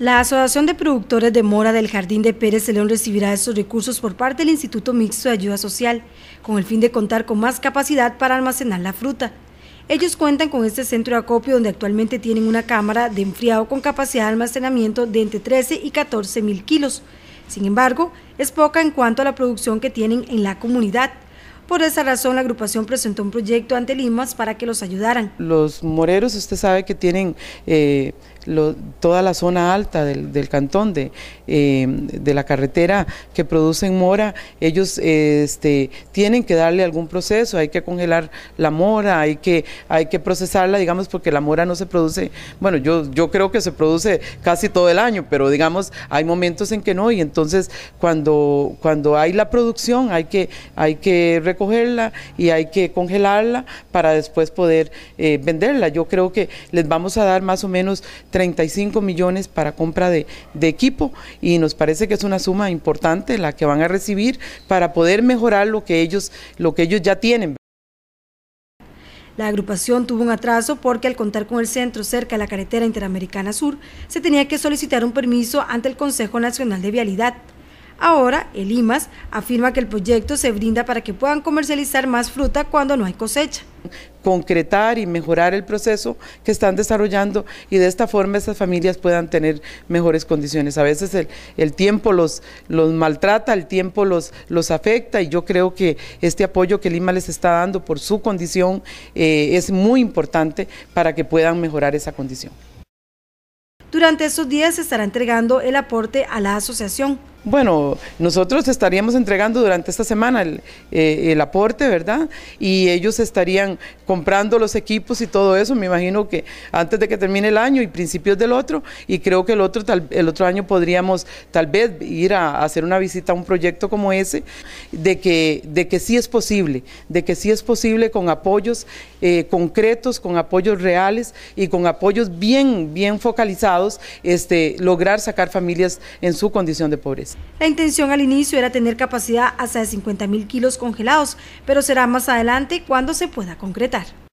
La Asociación de Productores de Mora del Jardín de Pérez León recibirá estos recursos por parte del Instituto Mixto de Ayuda Social, con el fin de contar con más capacidad para almacenar la fruta. Ellos cuentan con este centro de acopio donde actualmente tienen una cámara de enfriado con capacidad de almacenamiento de entre 13 y 14 mil kilos. Sin embargo, es poca en cuanto a la producción que tienen en la comunidad. Por esa razón, la agrupación presentó un proyecto ante Limas para que los ayudaran. Los moreros, usted sabe que tienen eh, toda la zona alta del, cantón de, eh, de, la carretera que producen mora, ellos este, tienen que darle algún proceso, hay que congelar la mora, hay que, hay que procesarla, digamos, porque la mora no se produce, bueno, yo, yo creo que se produce casi todo el año, pero digamos, hay momentos en que no, y entonces cuando, cuando hay la producción hay que, hay que recogerla y hay que congelarla para después poder eh, venderla. Yo creo que les vamos a dar más o menos 35 millones para compra de, equipo y nos parece que es una suma importante la que van a recibir para poder mejorar lo que ellos, lo que ellos ya tienen. La agrupación tuvo un atraso porque al contar con el centro cerca de la carretera interamericana sur, se tenía que solicitar un permiso ante el Consejo Nacional de Vialidad Ahora, el IMAS afirma que el proyecto se brinda para que puedan comercializar más fruta cuando no hay cosecha. Concretar y mejorar el proceso que están desarrollando y de esta forma esas familias puedan tener mejores condiciones. A veces el, tiempo los, maltrata, el tiempo los, afecta y yo creo que este apoyo que el IMAS les está dando por su condición eh, es muy importante para que puedan mejorar esa condición. Durante estos días se estará entregando el aporte a la asociación. Bueno, nosotros estaríamos entregando durante esta semana eh, el, aporte, ¿verdad? Y ellos estarían comprando los equipos y todo eso, me imagino que antes de que termine el año y principios del otro, y creo que el otro, el otro año podríamos tal vez ir a, hacer una visita a un proyecto como ese, de que, de que sí es posible, de que sí es posible con apoyos eh, concretos, con apoyos reales y con apoyos bien, bien focalizados, este, lograr sacar familias en su condición de pobreza. La intención al inicio era tener capacidad hasta de 50.000 mil kilos congelados, pero será más adelante cuando se pueda concretar.